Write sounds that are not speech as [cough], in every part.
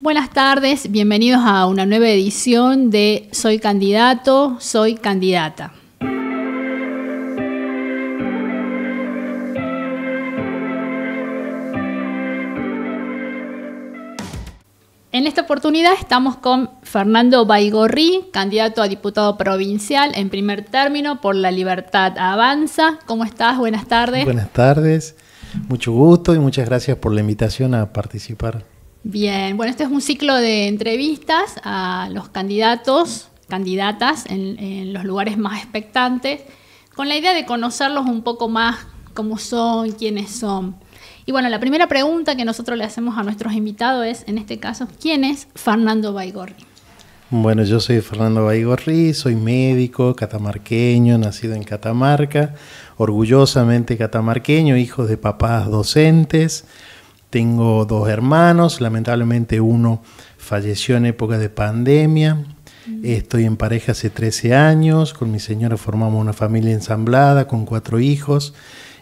Buenas tardes, bienvenidos a una nueva edición de Soy candidato, soy candidata. En esta oportunidad estamos con Fernando Baigorri, candidato a diputado provincial en primer término por la Libertad Avanza. ¿Cómo estás? Buenas tardes. Buenas tardes, mucho gusto y muchas gracias por la invitación a participar. Bien, bueno, este es un ciclo de entrevistas a los candidatos, candidatas en, los lugares más expectantes, con la idea de conocerlos un poco más, cómo son, quiénes son. Y bueno, la primera pregunta que nosotros le hacemos a nuestros invitados es, en este caso, ¿quién es Fernando Baigorri? Bueno, yo soy Fernando Baigorri, soy médico catamarqueño, nacido en Catamarca, orgullosamente catamarqueño, hijo de papás docentes. Tengo dos hermanos, lamentablemente uno falleció en época de pandemia. Mm. Estoy en pareja hace 13 años, con mi señora formamos una familia ensamblada con cuatro hijos.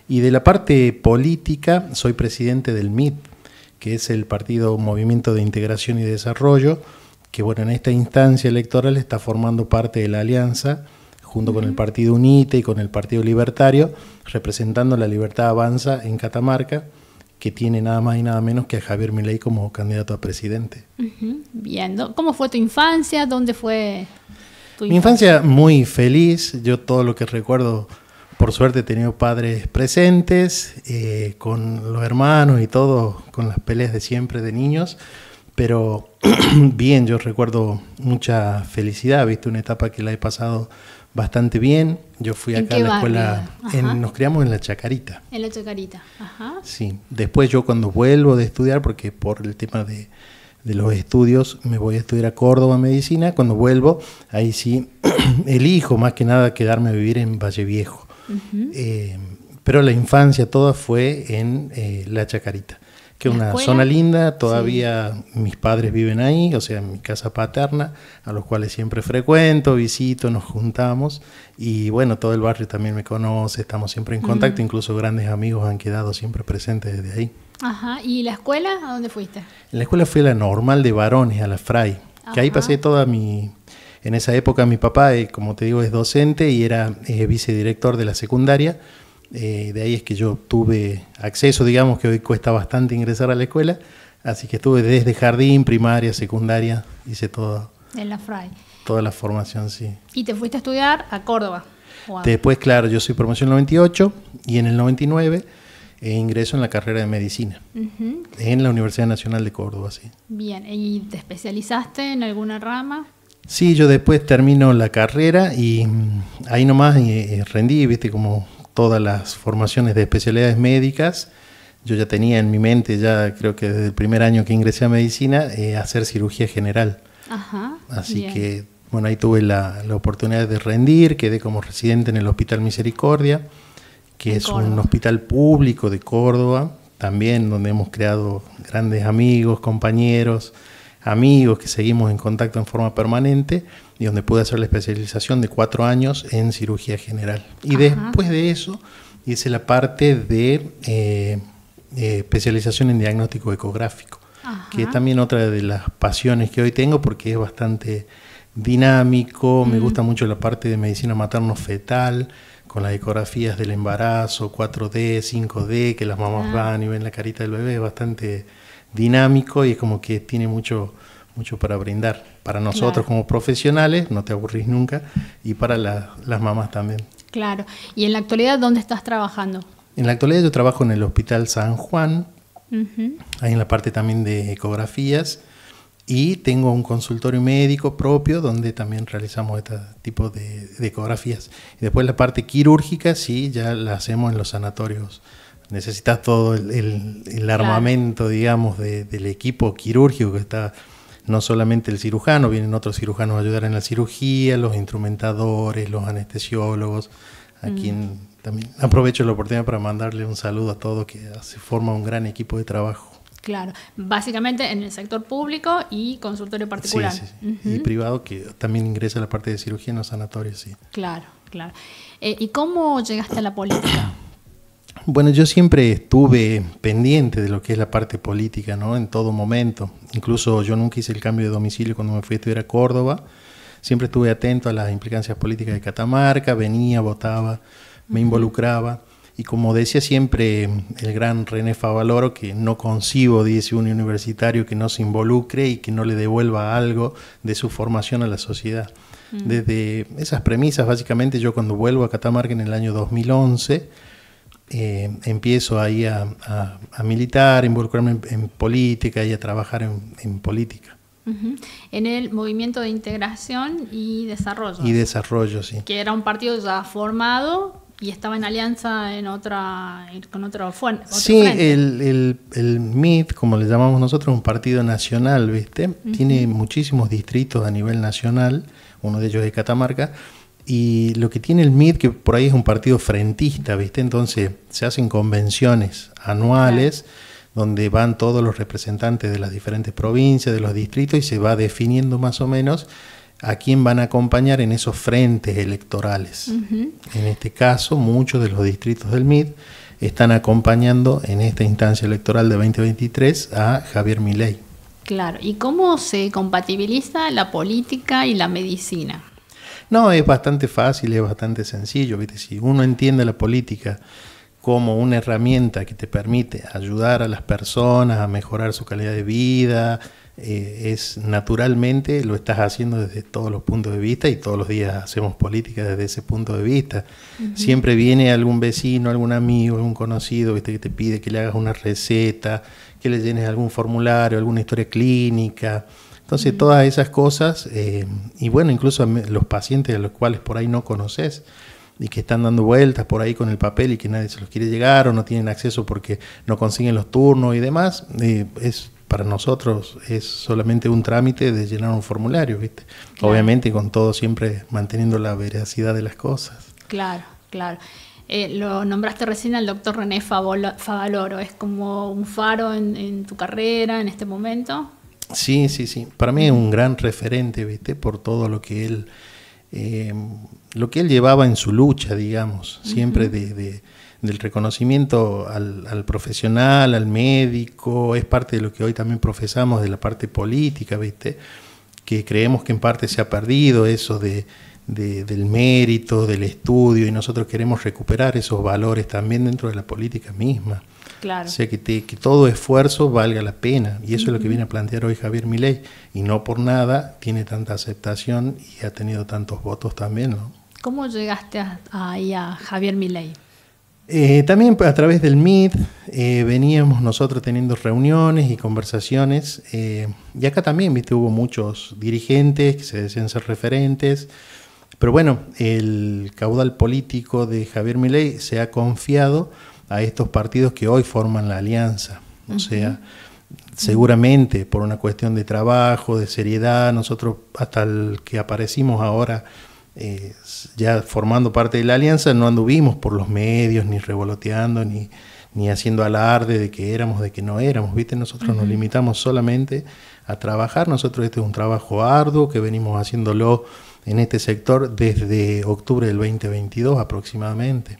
Y de la parte política, soy presidente del MIT, que es el Partido Movimiento de Integración y Desarrollo, que bueno, en esta instancia electoral está formando parte de la alianza, junto con el Partido UNITE y con el Partido Libertario, representando la libertad avanza en Catamarca que tiene nada más y nada menos que a Javier Milei como candidato a presidente. Bien, ¿cómo fue tu infancia? ¿Dónde fue tu infancia? Mi infancia muy feliz, yo todo lo que recuerdo, por suerte he tenido padres presentes, eh, con los hermanos y todo, con las peleas de siempre de niños. Pero [clears throat] bien, yo recuerdo mucha felicidad, viste, una etapa que la he pasado bastante bien. Yo fui acá a la escuela, nos criamos en la Chacarita. En la Chacarita, ajá. Sí, después yo cuando vuelvo de estudiar, porque por el tema de, los estudios me voy a estudiar a Córdoba Medicina, cuando vuelvo, ahí sí [clears throat] elijo más que nada quedarme a vivir en Valle Viejo. Eh, pero la infancia toda fue en eh, la Chacarita que es una zona linda, todavía mis padres viven ahí, o sea, en mi casa paterna, a los cuales siempre frecuento, visito, nos juntamos y bueno, todo el barrio también me conoce, estamos siempre en contacto, incluso grandes amigos han quedado siempre presentes desde ahí. Ajá, ¿y la escuela a dónde fuiste? En la escuela fui a la normal de varones, a la Fray, que ahí pasé toda mi... En esa época mi papá, eh, como te digo, es docente y era eh, vicedirector de la secundaria, eh, de ahí es que yo tuve acceso, digamos que hoy cuesta bastante ingresar a la escuela, así que estuve desde jardín, primaria, secundaria, hice todo. En la Fray. Toda la formación, sí. ¿Y te fuiste a estudiar a Córdoba? Después, claro, yo soy promoción 98 y en el 99 eh, ingreso en la carrera de medicina en la Universidad Nacional de Córdoba, sí. Bien, ¿y te especializaste en alguna rama? Sí, yo después termino la carrera y mm, ahí nomás eh, rendí, viste, como todas las formaciones de especialidades médicas, yo ya tenía en mi mente, ya creo que desde el primer año que ingresé a medicina, eh, hacer cirugía general. Así que, bueno, ahí tuve la, la, oportunidad de rendir, quedé como residente en el Hospital Misericordia, que es un hospital público de Córdoba, también donde hemos creado grandes amigos, compañeros, amigos que seguimos en contacto en forma permanente y donde pude hacer la especialización de cuatro años en cirugía general. Y después de eso hice la parte de eh, eh, especialización en diagnóstico ecográfico, que es también otra de las pasiones que hoy tengo porque es bastante dinámico, me gusta mucho la parte de medicina materno-fetal con las ecografías del embarazo, 4D, 5D, que las mamás ah. van y ven la carita del bebé, es bastante dinámico y es como que tiene mucho, mucho para brindar. Para nosotros como profesionales, no te aburrís nunca, y para las mamás también. Claro. ¿Y en la actualidad dónde estás trabajando? En la actualidad yo trabajo en el Hospital San Juan, ahí en la parte también de ecografías, y tengo un consultorio médico propio donde también realizamos este tipo de, ecografías. después la parte quirúrgica, sí, ya la hacemos en los sanatorios necesitas todo el, armamento, digamos, del equipo quirúrgico que está no solamente el cirujano, vienen otros cirujanos a ayudar en la cirugía, los instrumentadores, los anestesiólogos, a mm. quien también aprovecho la oportunidad para mandarle un saludo a todos que se forma un gran equipo de trabajo. Claro, básicamente en el sector público y consultorio particular. Y privado que también ingresa la parte de cirugía en los sanatorios, sí. Claro, claro. Eh, ¿Y cómo llegaste a la política? Bueno, yo siempre estuve pendiente de lo que es la parte política, ¿no? En todo momento. Incluso yo nunca hice el cambio de domicilio cuando me fui a estudiar a Córdoba. Siempre estuve atento a las implicancias políticas de Catamarca, venía, votaba, me involucraba. Y como decía siempre el gran René Favaloro, que no concibo, dice un universitario, que no se involucre y que no le devuelva algo de su formación a la sociedad. Mm. Desde esas premisas, básicamente, yo cuando vuelvo a Catamarca en el año 2011, eh, empiezo ahí a, a militar, involucrarme en, política y a trabajar en, política. En el movimiento de integración y desarrollo. Y desarrollo, sí. Que era un partido ya formado y estaba en alianza en otra, con otro, fuente. sí, el, MIT, como le llamamos nosotros, un partido nacional, ¿viste? Tiene muchísimos distritos a nivel nacional, uno de ellos es Catamarca, y lo que tiene el MID, que por ahí es un partido frentista, ¿viste? Entonces se hacen convenciones anuales donde van todos los representantes de las diferentes provincias, de los distritos, y se va definiendo más o menos a quién van a acompañar en esos frentes electorales. En este caso, muchos de los distritos del MID están acompañando en esta instancia electoral de 2023 a Javier Milei. Claro, ¿y cómo se compatibiliza la política y la medicina? No, es bastante fácil, es bastante sencillo. ¿viste? Si uno entiende la política como una herramienta que te permite ayudar a las personas a mejorar su calidad de vida, eh, es naturalmente lo estás haciendo desde todos los puntos de vista y todos los días hacemos política desde ese punto de vista. Siempre viene algún vecino, algún amigo, algún conocido ¿viste? que te pide que le hagas una receta, que le llenes algún formulario, alguna historia clínica. Entonces, todas esas cosas, eh, y bueno, incluso los pacientes a los cuales por ahí no conoces y que están dando vueltas por ahí con el papel y que nadie se los quiere llegar o no tienen acceso porque no consiguen los turnos y demás, eh, es para nosotros es solamente un trámite de llenar un formulario, ¿viste? Obviamente con todo siempre manteniendo la veracidad de las cosas. Claro, claro. Eh, lo nombraste recién al doctor René Favaloro, es como un faro en tu carrera en este momento. Sí, sí, sí. Para mí es un gran referente, ¿viste? Por todo lo que él, eh, lo que él llevaba en su lucha, digamos, siempre del reconocimiento al, profesional, al médico, es parte de lo que hoy también profesamos de la parte política, ¿viste? Que creemos que en parte se ha perdido eso de, del mérito, del estudio, y nosotros queremos recuperar esos valores también dentro de la política misma. Claro. O sea, que, que todo esfuerzo valga la pena. Y eso es lo que viene a plantear hoy Javier Milei. Y no por nada tiene tanta aceptación y ha tenido tantos votos también, ¿no? ¿Cómo llegaste ahí a, Javier Milei? Eh, también a través del MIT eh, veníamos nosotros teniendo reuniones y conversaciones. Eh, y acá también, viste, hubo muchos dirigentes que se decían ser referentes. Pero bueno, el caudal político de Javier Milei se ha confiado a estos partidos que hoy forman la alianza. O sea, seguramente por una cuestión de trabajo, de seriedad, nosotros hasta el que aparecimos ahora eh, ya formando parte de la alianza, no anduvimos por los medios, ni revoloteando, ni, ni haciendo alarde de que éramos, de que no éramos, ¿viste? Nosotros nos limitamos solamente a trabajar, nosotros este es un trabajo arduo que venimos haciéndolo en este sector desde octubre del 2022 aproximadamente.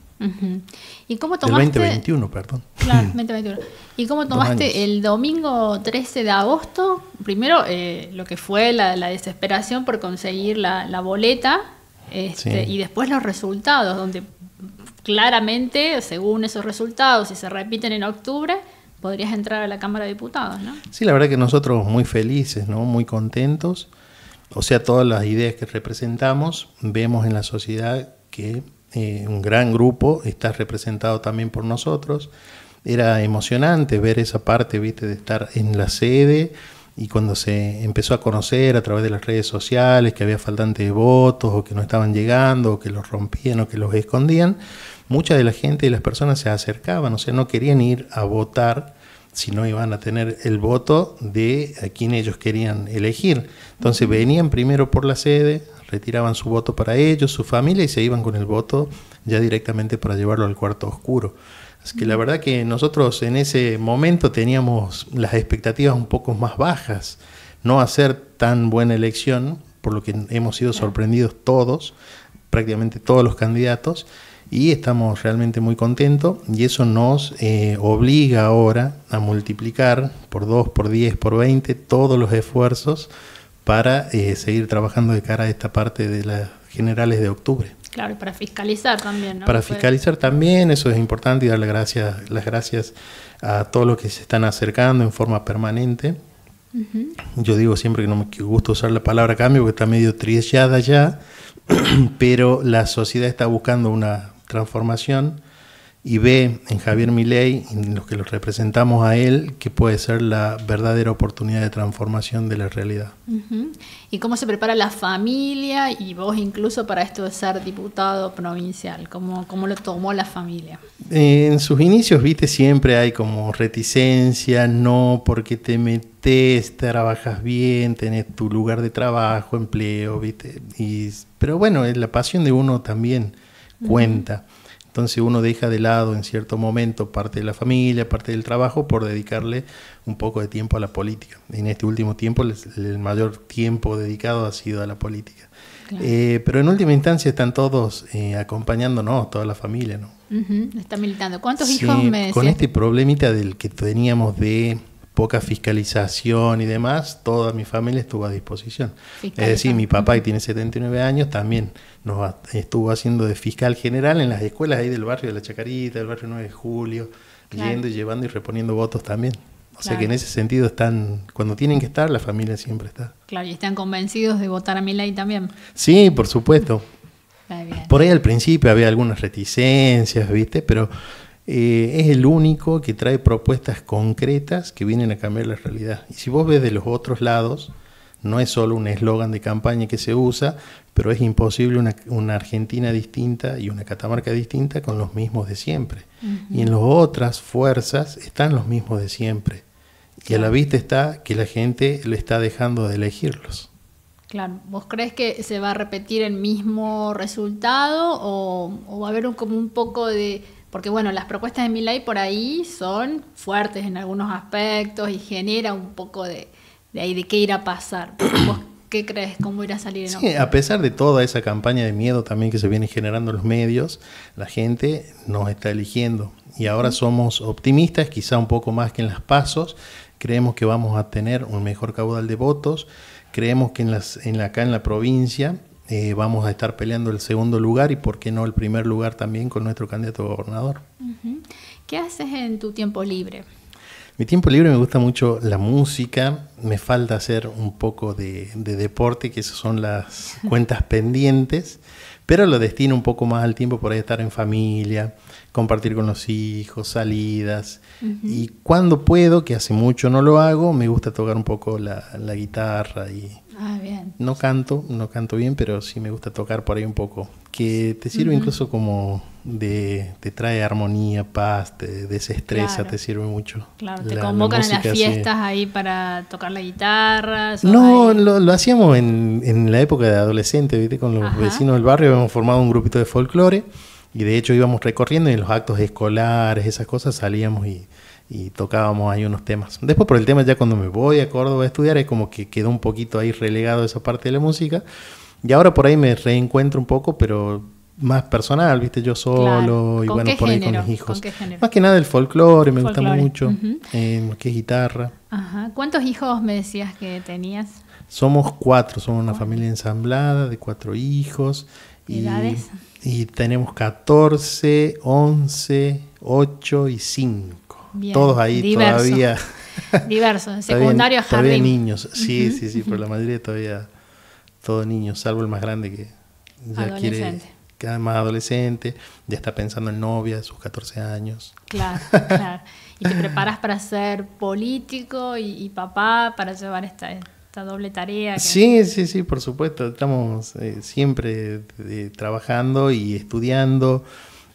¿Y cómo tomaste... El [laughs] ¿Y cómo tomaste el domingo 13 de agosto? Primero, eh, lo que fue la, desesperación por conseguir la, boleta este, y después los resultados, donde claramente, según esos resultados, si se repiten en octubre, podrías entrar a la Cámara de Diputados, ¿no? Sí, la verdad que nosotros muy felices, ¿no? Muy contentos. O sea, todas las ideas que representamos, vemos en la sociedad que eh, un gran grupo, está representado también por nosotros. Era emocionante ver esa parte, viste, de estar en la sede y cuando se empezó a conocer a través de las redes sociales que había faltantes de votos o que no estaban llegando o que los rompían o que los escondían, mucha de la gente y las personas se acercaban, o sea, no querían ir a votar si no iban a tener el voto de a quien ellos querían elegir. Entonces venían primero por la sede, retiraban su voto para ellos, su familia, y se iban con el voto ya directamente para llevarlo al cuarto oscuro. Así que la verdad que nosotros en ese momento teníamos las expectativas un poco más bajas, no hacer tan buena elección, por lo que hemos sido sorprendidos todos, prácticamente todos los candidatos, y estamos realmente muy contentos y eso nos eh, obliga ahora a multiplicar por 2, por 10, por 20 todos los esfuerzos para eh, seguir trabajando de cara a esta parte de las generales de octubre. Claro, para fiscalizar también, ¿no? Para fiscalizar también, eso es importante y dar las gracias, las gracias a todos los que se están acercando en forma permanente. Yo digo siempre que no me gusta usar la palabra cambio porque está medio trillada ya, [clears throat] pero la sociedad está buscando una transformación y ve en Javier Milei, en los que los representamos a él, que puede ser la verdadera oportunidad de transformación de la realidad. ¿Y cómo se prepara la familia y vos incluso para esto de ser diputado provincial? ¿Cómo, cómo lo tomó la familia? Eh, en sus inicios, viste, siempre hay como reticencia, no, porque te metes, trabajas bien, tenés tu lugar de trabajo, empleo, viste. pero bueno, es la pasión de uno también cuenta. Entonces uno deja de lado en cierto momento parte de la familia, parte del trabajo, por dedicarle un poco de tiempo a la política. En este último tiempo el mayor tiempo dedicado ha sido a la política. Eh, pero en última instancia están todos eh, acompañándonos, toda la familia, ¿no? militando. ¿Cuántos hijos me Con este problemita del que teníamos de poca fiscalización y demás, toda mi familia estuvo a disposición. Es decir, mi papá, que tiene 79 años, también nos estuvo haciendo de fiscal general en las escuelas ahí del barrio de La Chacarita, del barrio 9 de Julio, yendo y llevando y reponiendo votos también. O sea que en ese sentido están, cuando tienen que estar, la familia siempre está. Claro, y están convencidos de votar a mi ley también. Sí, por supuesto. Por ahí al principio había algunas reticencias, ¿viste? Pero eh, es el único que trae propuestas concretas que vienen a cambiar la realidad. Y si vos ves de los otros lados, no es solo un eslogan de campaña que se usa, pero es imposible una, Argentina distinta y una Catamarca distinta con los mismos de siempre. Y en las otras fuerzas están los mismos de siempre. Y a la vista está que la gente le está dejando de elegirlos. Claro, ¿vos crees que se va a repetir el mismo resultado o, o va a haber un, como un poco de porque bueno, las propuestas de ley por ahí son fuertes en algunos aspectos y genera un poco de, ahí de qué irá a pasar. [clears throat] qué crees? ¿Cómo irá a salir a pesar de toda esa campaña de miedo también que se viene generando en los medios, la gente nos está eligiendo. Y ahora somos optimistas, quizá un poco más que en las pasos. Creemos que vamos a tener un mejor caudal de votos. Creemos que en las, en la, acá en la provincia eh, vamos a estar peleando el segundo lugar y, por qué no, el primer lugar también con nuestro candidato gobernador. ¿Qué haces en tu tiempo libre? Mi tiempo libre me gusta mucho la música, me falta hacer un poco de, deporte, que esas son las [laughs] cuentas pendientes, pero lo destino un poco más al tiempo por ahí estar en familia, compartir con los hijos, salidas. Y cuando puedo, que hace mucho no lo hago, me gusta tocar un poco la, la guitarra y, Ah, no canto, no canto bien, pero sí me gusta tocar por ahí un poco. Que te sirve incluso como de. te trae armonía, paz, te desestresa, te sirve mucho. Claro, te convocan la en las fiestas ahí para tocar la guitarra. No, lo, hacíamos en, la época de adolescente, ¿viste? Con los vecinos del barrio habíamos formado un grupito de folclore y de hecho íbamos recorriendo y en los actos escolares, esas cosas, salíamos y y tocábamos ahí unos temas. Después por el tema ya cuando me voy a Córdoba a estudiar es como que quedó un poquito ahí relegado esa parte de la música y ahora por ahí me reencuentro un poco, pero más personal, viste, yo solo y bueno, por ahí con mis hijos. más que nada el folclore, me gusta mucho, uh que es guitarra. Ajá. ¿Cuántos hijos me decías que tenías? Somos cuatro, somos una familia ensamblada de cuatro hijos. Y, y tenemos 14, 11, 8 y 5 todos ahí todavía. [laughs] Diverso, [laughs] en secundario todavía, todavía niños, sí, sí, sí, pero la mayoría todavía todos niños, salvo el más grande que ya quiere cada más adolescente, ya está pensando en novia sus 14 años. Claro, [laughs] claro. Y te preparas para ser político y, papá, para llevar esta, esta doble tarea. Sí, sí, sí, por supuesto. Estamos eh, siempre eh, trabajando y estudiando.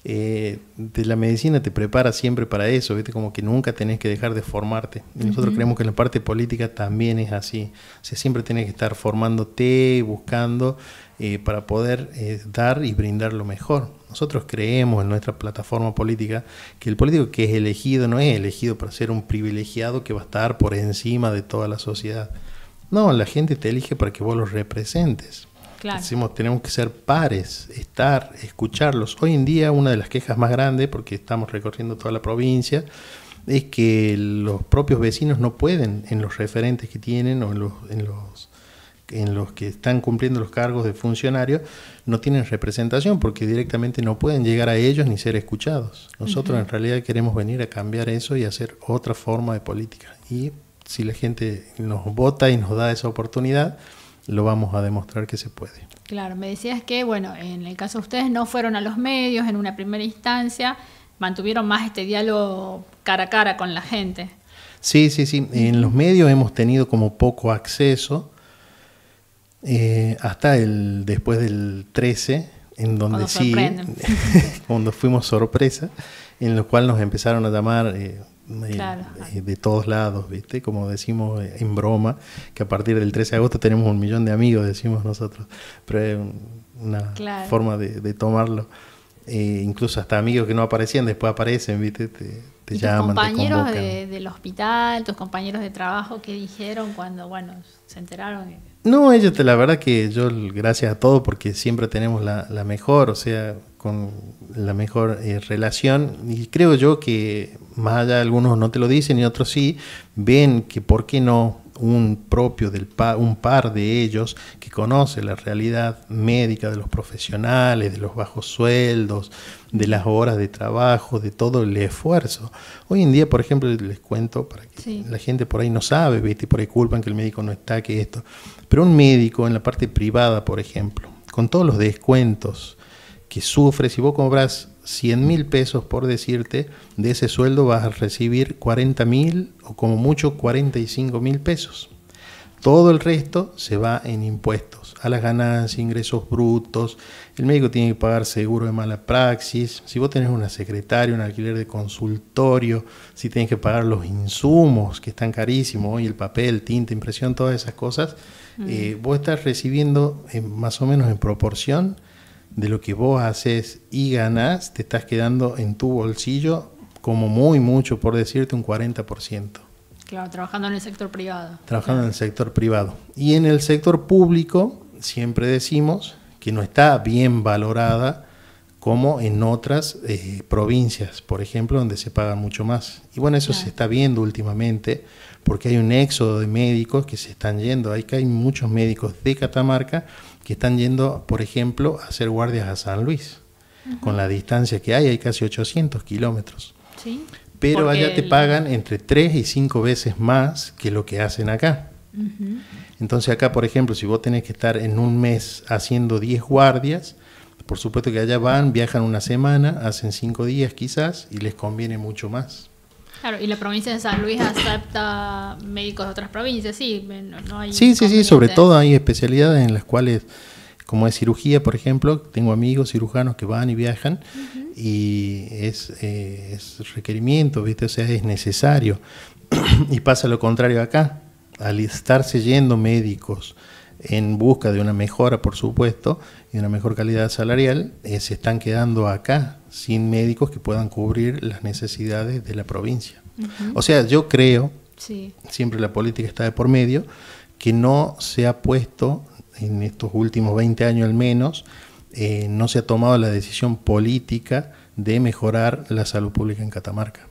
Eh, de la medicina te prepara siempre para eso, ¿viste? Como que nunca tenés que dejar de formarte. nosotros creemos que en la parte política también es así. siempre tenés que estar formándote, buscando eh, para poder eh, dar y brindar lo mejor. Nosotros creemos en nuestra plataforma política que el político que es elegido no es elegido para ser un privilegiado que va a estar por encima de toda la sociedad. No, la gente te elige para que vos los representes. Decimos, tenemos que ser pares, estar, escucharlos. Hoy en día una de las quejas más grandes, porque estamos recorriendo toda la provincia, es que los propios vecinos no pueden en los referentes que tienen o en los, en los, que están cumpliendo los cargos de funcionarios, no tienen representación porque directamente no pueden llegar a ellos ni ser escuchados. Nosotros en realidad queremos venir a cambiar eso y hacer otra forma de política. Y si la gente nos vota y nos da esa oportunidad, lo vamos a demostrar que se puede. Claro, me decías que, bueno, en el caso de ustedes no fueron a los medios en una primera instancia, mantuvieron más este diálogo cara a cara con la gente. Sí, sí, sí. En los medios hemos tenido como poco acceso eh, hasta el después del 13, en donde sí, [laughs] cuando fuimos sorpresa, en lo cual nos empezaron a llamar eh, de todos lados, ¿viste? Como decimos en broma, que a partir del 13 de agosto tenemos un millón de amigos, decimos nosotros, pero es una forma de, tomarlo. Eh, incluso hasta amigos que no aparecían, después aparecen, ¿viste? Te, te llaman. Tus compañeros del hospital, tus compañeros de trabajo, ¿qué dijeron cuando, bueno, se enteraron? No, ellos, te, la verdad que yo, gracias a todos porque siempre tenemos la, la mejor, o sea, con la mejor eh, relación. Y creo yo que más allá algunos no te lo dicen y otros sí, ven que por qué no un propio del un par de ellos que conoce la realidad médica de los profesionales, de los bajos sueldos, de las horas de trabajo, de todo el esfuerzo. Hoy en día, por ejemplo, les cuento para que la gente por ahí no sabe, por ahí culpan que el médico no está, que esto. Pero un médico en la parte privada, por ejemplo, con todos los descuentos, que sufre, si vos cobras 100 mil pesos por decirte, de ese sueldo vas a recibir 40 mil o como mucho 45 mil pesos. Todo el resto se va en impuestos, a las ganancias, ingresos brutos, el médico tiene que pagar seguro de mala praxis, si vos tenés una secretaria, un alquiler de consultorio, si tenés que pagar los insumos que están carísimos, y el papel, tinta, impresión, todas esas cosas, mm. eh, vos estás recibiendo eh, más o menos en proporción de lo que vos haces y ganás, te estás quedando en tu bolsillo como muy mucho, por decirte, un 40%. Claro, trabajando en el sector privado. Trabajando en el sector privado. Y en el sector público siempre decimos que no está bien valorada como en otras eh, provincias, por ejemplo, donde se paga mucho más. Y bueno, eso se está viendo últimamente porque hay un éxodo de médicos que se están yendo. Hay que hay muchos médicos de Catamarca que están yendo, por ejemplo, a hacer guardias a San Luis. Con la distancia que hay, hay casi 800 kilómetros. Pero allá te pagan entre 3 y 5 veces más que lo que hacen acá. Entonces acá, por ejemplo, si vos tenés que estar en un mes haciendo 10 guardias, por supuesto que allá van, viajan una semana, hacen 5 días quizás y les conviene mucho más. Claro, y la provincia de San Luis acepta médicos de otras provincias, sí, no, Sí, sí, sí, sobre todo hay especialidades en las cuales, como es cirugía, por ejemplo, tengo amigos cirujanos que van y viajan y eh, es, requerimiento, ¿viste? O sea, es necesario. [clears throat] y pasa lo contrario acá, al estarse yendo médicos en busca de una mejora, por supuesto, y una mejor calidad salarial, eh, se están quedando acá sin médicos que puedan cubrir las necesidades de la provincia. O sea, yo creo, siempre la política está de por medio, que no se ha puesto, en estos últimos 20 años al menos, eh, no se ha tomado la decisión política de mejorar la salud pública en Catamarca.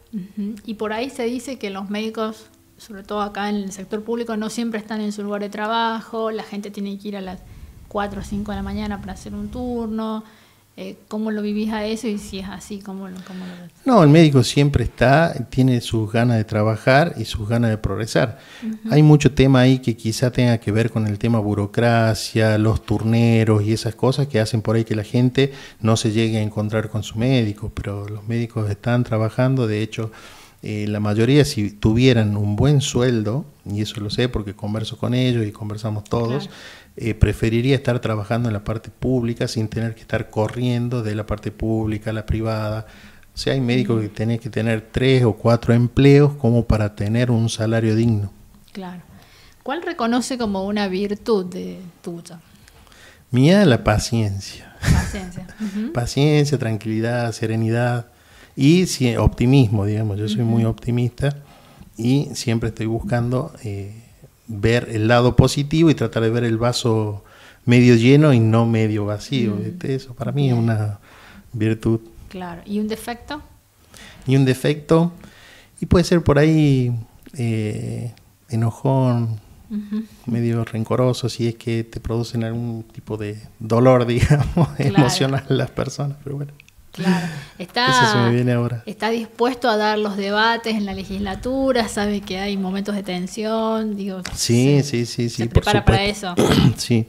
Y por ahí se dice que los médicos sobre todo acá en el sector público, no siempre están en su lugar de trabajo, la gente tiene que ir a las 4 o 5 de la mañana para hacer un turno. Eh, ¿Cómo lo vivís a eso y si es así, cómo lo, cómo No, el médico siempre está, tiene sus ganas de trabajar y sus ganas de progresar. Hay mucho tema ahí que quizá tenga que ver con el tema burocracia, los turneros y esas cosas que hacen por ahí que la gente no se llegue a encontrar con su médico, pero los médicos están trabajando, de hecho eh, la mayoría si tuvieran un buen sueldo, y eso lo sé porque converso con ellos y conversamos todos, eh, preferiría estar trabajando en la parte pública sin tener que estar corriendo de la parte pública a la privada. O sea, hay médicos que tienen que tener tres o cuatro empleos como para tener un salario digno. Claro. ¿Cuál reconoce como una virtud de tuya? Mía, la paciencia. Paciencia. [laughs] Paciencia, tranquilidad, serenidad. Y si, optimismo, digamos, yo soy muy optimista y siempre estoy buscando eh, ver el lado positivo y tratar de ver el vaso medio lleno y no medio vacío. Este, eso para mí es una virtud. Claro, ¿y un defecto? Y un defecto, y puede ser por ahí eh, enojón, medio rencoroso, si es que te producen algún tipo de dolor, [laughs] digamos, emocional emocional las personas, pero bueno. Claro. [laughs] Está, está dispuesto a dar los debates en la legislatura, sabe que hay momentos de tensión, digo. Sí, sí, sí, sí. Se prepara para eso. [clears throat] sí.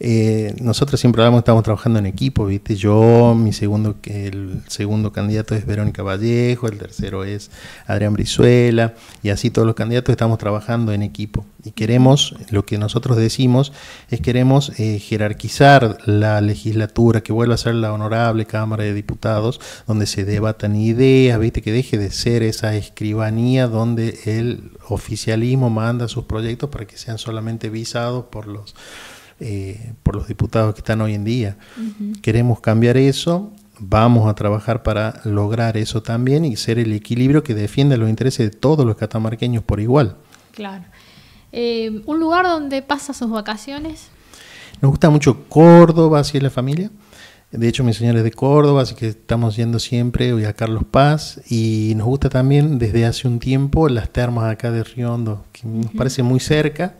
Eh, nosotros siempre hablamos, estamos trabajando en equipo, ¿viste? Yo, mi segundo, el segundo candidato es Verónica Vallejo, el tercero es Adrián Brizuela, y así todos los candidatos estamos trabajando en equipo. Y queremos, lo que nosotros decimos, es queremos eh, jerarquizar la legislatura, que vuelva a ser la honorable Cámara de Diputados, donde se debatan ideas, ¿viste? Que deje de ser esa escribanía donde el oficialismo manda sus proyectos para que sean solamente visados por los eh, por los diputados que están hoy en día. Queremos cambiar eso, vamos a trabajar para lograr eso también y ser el equilibrio que defienda los intereses de todos los catamarqueños por igual. Claro. Eh, ¿Un lugar donde pasa sus vacaciones? Nos gusta mucho Córdoba, así es la familia. De hecho, mis señores es de Córdoba, así que estamos yendo siempre hoy a Carlos Paz. Y nos gusta también desde hace un tiempo las termas acá de Riondo, que nos parece muy cerca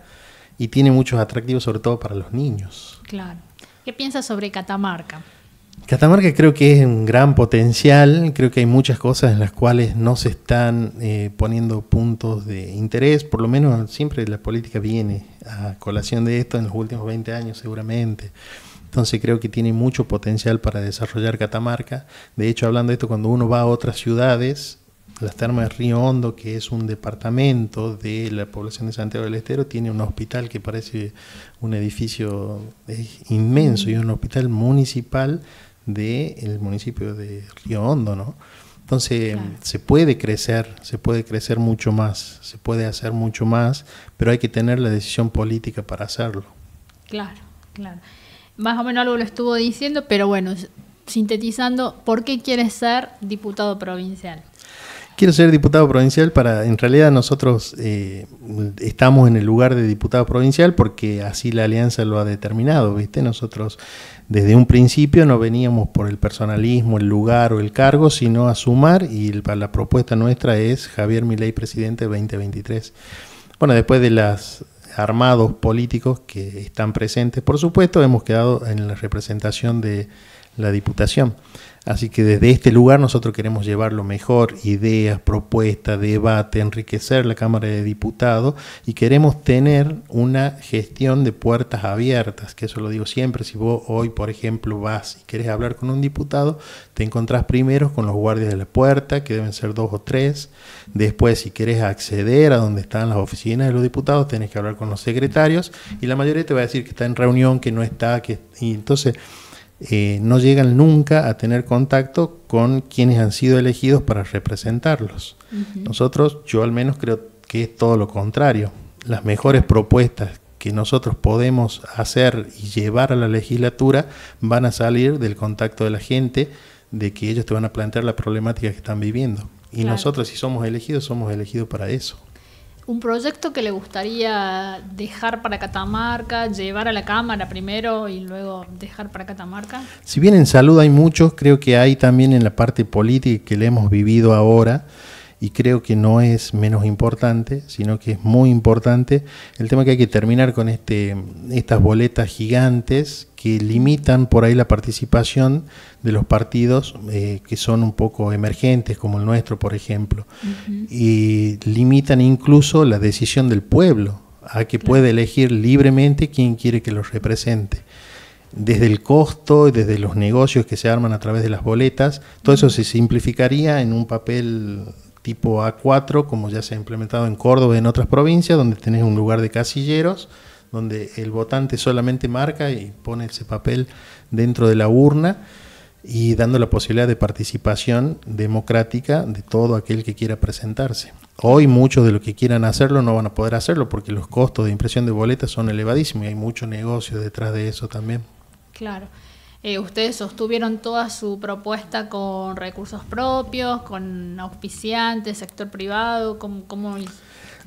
y tiene muchos atractivos, sobre todo para los niños. Claro. ¿Qué piensas sobre Catamarca? Catamarca creo que es un gran potencial, creo que hay muchas cosas en las cuales no se están eh, poniendo puntos de interés, por lo menos siempre la política viene a colación de esto en los últimos 20 años seguramente. Entonces creo que tiene mucho potencial para desarrollar Catamarca. De hecho, hablando de esto, cuando uno va a otras ciudades, las termas de Río Hondo, que es un departamento de la población de Santiago del Estero, tiene un hospital que parece un edificio eh, inmenso y un hospital municipal del municipio de Río Hondo, ¿no? Entonces se puede crecer, se puede crecer mucho más, se puede hacer mucho más, pero hay que tener la decisión política para hacerlo. Claro, claro. Más o menos algo lo estuvo diciendo, pero bueno, sintetizando, ¿por qué quieres ser diputado provincial? quiero ser diputado provincial para, en realidad nosotros eh, estamos en el lugar de diputado provincial porque así la alianza lo ha determinado, ¿viste? Nosotros desde un principio no veníamos por el personalismo, el lugar o el cargo, sino a sumar y la propuesta nuestra es Javier Milei presidente 2023. Bueno, después de los armados políticos que están presentes, por supuesto, hemos quedado en la representación de la Diputación. Así que desde este lugar nosotros queremos llevar lo mejor, ideas, propuestas, debate, enriquecer la Cámara de Diputados y queremos tener una gestión de puertas abiertas, que eso lo digo siempre, si vos hoy, por ejemplo, vas y querés hablar con un diputado, te encontrás primero con los guardias de la puerta, que deben ser dos o tres, después si querés acceder a donde están las oficinas de los diputados, tenés que hablar con los secretarios y la mayoría te va a decir que está en reunión, que no está, que... Y entonces eh, no llegan nunca a tener contacto con quienes han sido elegidos para representarlos. Nosotros, yo al menos creo que es todo lo contrario. Las mejores propuestas que nosotros podemos hacer y llevar a la legislatura van a salir del contacto de la gente, de que ellos te van a plantear la problemática que están viviendo. Y nosotros si somos elegidos, somos elegidos para eso un proyecto que le gustaría dejar para Catamarca, llevar a la Cámara primero y luego dejar para Catamarca? Si bien en salud hay muchos, creo que hay también en la parte política que le hemos vivido ahora y creo que no es menos importante, sino que es muy importante el tema que hay que terminar con este, estas boletas gigantes que limitan por ahí la participación de los partidos eh, que son un poco emergentes, como el nuestro, por ejemplo, y limitan incluso la decisión del pueblo a que pueda elegir libremente quién quiere que los represente. Desde el costo, desde los negocios que se arman a través de las boletas, todo eso se simplificaría en un papel tipo A4, como ya se ha implementado en Córdoba y en otras provincias, donde tenés un lugar de casilleros, donde el votante solamente marca y pone ese papel dentro de la urna y dando la posibilidad de participación democrática de todo aquel que quiera presentarse. Hoy muchos de los que quieran hacerlo no van a poder hacerlo porque los costos de impresión de boletas son elevadísimos y hay mucho negocio detrás de eso también. Claro. Eh, ustedes sostuvieron toda su propuesta con recursos propios, con auspiciantes, sector privado, ¿cómo, cómo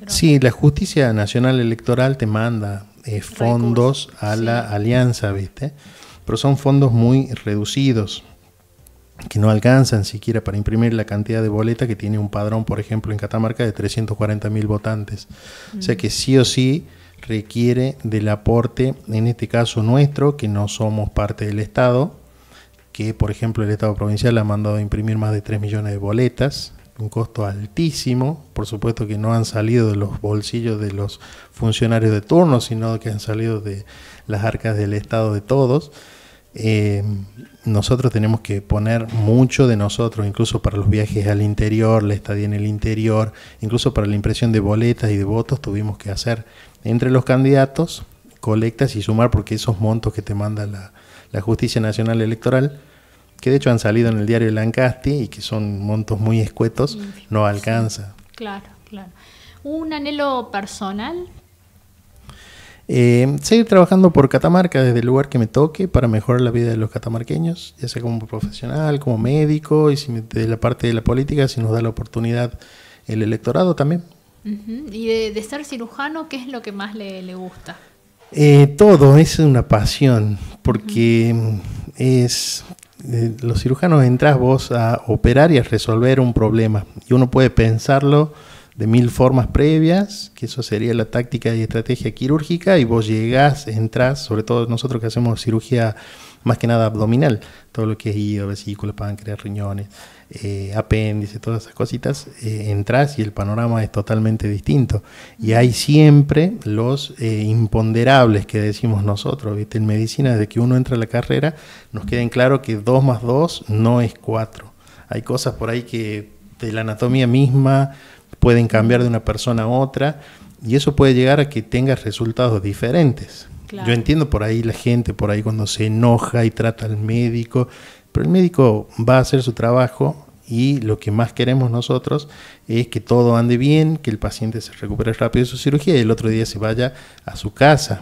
Sí, la justicia nacional electoral te manda eh, fondos a la alianza, ¿viste? Pero son fondos muy reducidos que no alcanzan siquiera para imprimir la cantidad de boleta que tiene un padrón, por ejemplo, en Catamarca de 340 mil votantes. O sea que sí o sí requiere del aporte, en este caso nuestro, que no somos parte del Estado, que por ejemplo el Estado provincial ha mandado a imprimir más de 3 millones de boletas un costo altísimo, por supuesto que no han salido de los bolsillos de los funcionarios de turno, sino que han salido de las arcas del Estado de todos. Eh, nosotros tenemos que poner mucho de nosotros, incluso para los viajes al interior, la estadía en el interior, incluso para la impresión de boletas y de votos, tuvimos que hacer entre los candidatos colectas y sumar, porque esos montos que te manda la Justicia Nacional Electoral que de hecho han salido en el diario Lancasti y que son montos muy escuetos, no alcanza. Claro, claro. ¿Un anhelo personal? Eh, seguir trabajando por Catamarca desde el lugar que me toque para mejorar la vida de los catamarqueños, ya sea como profesional, como médico y si de la parte de la política, si nos da la oportunidad el electorado también. Y de, ser cirujano, ¿qué es lo que más le, gusta? Eh, todo es una pasión, porque es eh, los cirujanos entras vos a operar y a resolver un problema. Y uno puede pensarlo de mil formas previas, que eso sería la táctica y estrategia quirúrgica, y vos llegás, entras, sobre todo nosotros que hacemos cirugía más que nada abdominal, todo lo que es hígado, vesícula, páncreas, riñones. Eh, apéndice, todas esas cositas, eh, entras y el panorama es totalmente distinto. Y hay siempre los eh, imponderables que decimos nosotros, En medicina, desde que uno entra a la carrera, nos queda en claro que 2 más 2 no es 4. Hay cosas por ahí que de la anatomía misma pueden cambiar de una persona a otra y eso puede llegar a que tengas resultados diferentes. Yo entiendo por ahí la gente, por ahí cuando se enoja y trata al médico pero el médico va a hacer su trabajo y lo que más queremos nosotros es que todo ande bien, que el paciente se recupere rápido de su cirugía y el otro día se vaya a su casa.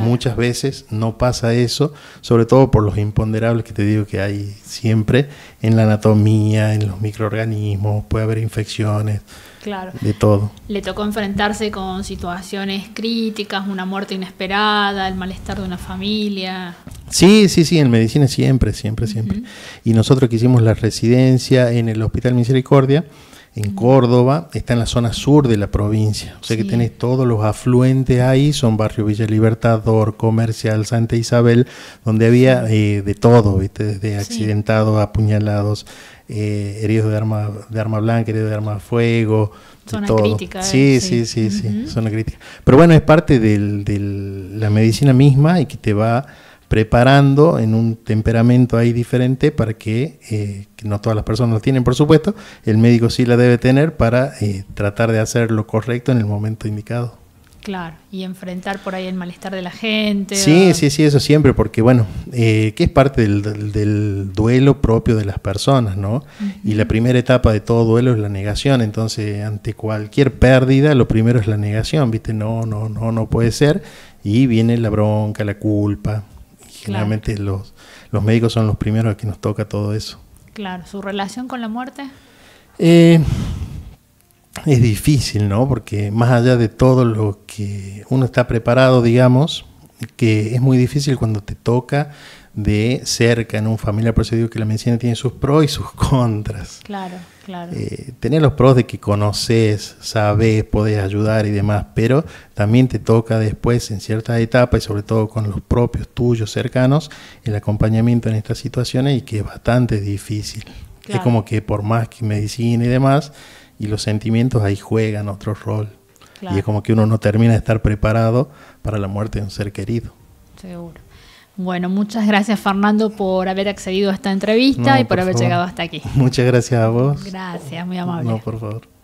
Muchas veces no pasa eso, sobre todo por los imponderables que te digo que hay siempre en la anatomía, en los microorganismos, puede haber infecciones, claro. de todo. Le tocó enfrentarse con situaciones críticas, una muerte inesperada, el malestar de una familia. Sí, sí, sí, en medicina siempre, siempre, siempre. Y nosotros que hicimos la residencia en el Hospital Misericordia, en Córdoba, está en la zona sur de la provincia. O sea que tenés todos los afluentes ahí, son barrio Villa Libertador, Comercial, Santa Isabel, donde había eh, de todo, ¿viste? desde accidentados, apuñalados, eh, heridos de arma, de arma blanca, heridos de arma de fuego. zona todo. crítica. Sí, eh, sí, sí, sí, zona crítica. Pero bueno, es parte de la medicina misma y que te va preparando en un temperamento ahí diferente para eh, que, no todas las personas lo tienen, por supuesto, el médico sí la debe tener para eh, tratar de hacer lo correcto en el momento indicado. Claro, y enfrentar por ahí el malestar de la gente. Sí, sí, sí, eso siempre, porque bueno, eh, que es parte del, duelo propio de las personas, ¿no? Y la primera etapa de todo duelo es la negación, entonces ante cualquier pérdida lo primero es la negación, ¿viste? No, no, no, no puede ser, y viene la bronca, la culpa, Generalmente los, médicos son los primeros a que nos toca todo eso. Claro, ¿su relación con la muerte? Eh, es difícil, ¿no? Porque más allá de todo lo que uno está preparado, digamos, que es muy difícil cuando te toca de cerca en un familiar, procedido que la medicina tiene sus pros y sus contras. Claro, claro. Eh, tener los pros de que conoces, sabes, podés ayudar y demás, pero también te toca después en ciertas etapas y sobre todo con los propios tuyos cercanos, el acompañamiento en estas situaciones y que es bastante difícil. Es como que por más que medicina y demás, y los sentimientos ahí juegan otro rol. Y es como que uno no termina de estar preparado para la muerte de un ser querido. Seguro. Bueno, muchas gracias Fernando por haber accedido a esta entrevista y por, haber llegado hasta aquí. Muchas gracias a vos. Gracias, muy amable. No, por favor.